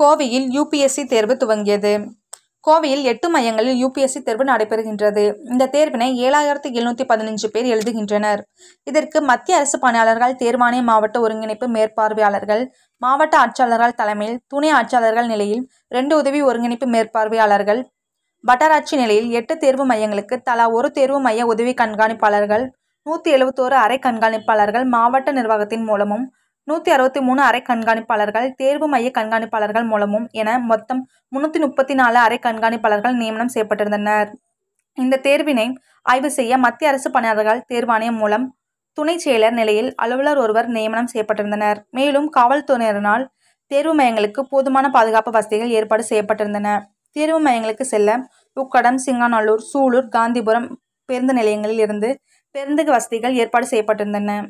கோவையில் யூபிஎஸ்சி தேர்வு துவங்கியது கோவையில் எட்டு மையங்களில் யூபிஎஸ்சி தேர்வு நடைபெறுகின்றது இந்த தேர்வினை ஏழாயிரத்து எழுநூற்றி பதினஞ்சு பேர் எழுதுகின்றனர் இதற்கு மத்திய அரசு பணியாளர்கள் தேர்வாணைய மாவட்ட ஒருங்கிணைப்பு மேற்பார்வையாளர்கள் மாவட்ட ஆட்சியாளர்கள் தலைமையில் துணை ஆட்சியாளர்கள் நிலையில் ரெண்டு உதவி ஒருங்கிணைப்பு மேற்பார்வையாளர்கள் வட்டாராட்சி நிலையில் எட்டு தேர்வு மையங்களுக்கு தலா ஒரு தேர்வு மைய உதவி கண்காணிப்பாளர்கள் நூற்றி எழுபத்தோரு அரை கண்காணிப்பாளர்கள் மாவட்ட நிர்வாகத்தின் மூலமும் நூற்றி அறுபத்தி மூணு அரை கண்காணிப்பாளர்கள் தேர்வு மைய கண்காணிப்பாளர்கள் மூலமும் என மொத்தம் முன்னூத்தி முப்பத்தி நாலு அரை கண்காணிப்பாளர்கள் நியமனம் செய்யப்பட்டிருந்தனர் இந்த தேர்வினை ஆய்வு செய்ய மத்திய அரசு பணியாளர்கள் தேர்வாணையம் மூலம் துணை செயலர் நிலையில் அலுவலர் ஒருவர் நியமனம் செய்யப்பட்டிருந்தனர் மேலும் காவல்துறையினரால் தேர்வு மையங்களுக்கு போதுமான பாதுகாப்பு வசதிகள் ஏற்பாடு செய்யப்பட்டிருந்தன தேர்வு மையங்களுக்கு செல்ல உக்கடம் சிங்காநல்லூர் சூலூர் காந்திபுரம் பேருந்து நிலையங்களில் இருந்து பேருந்து வசதிகள் ஏற்பாடு செய்யப்பட்டிருந்தன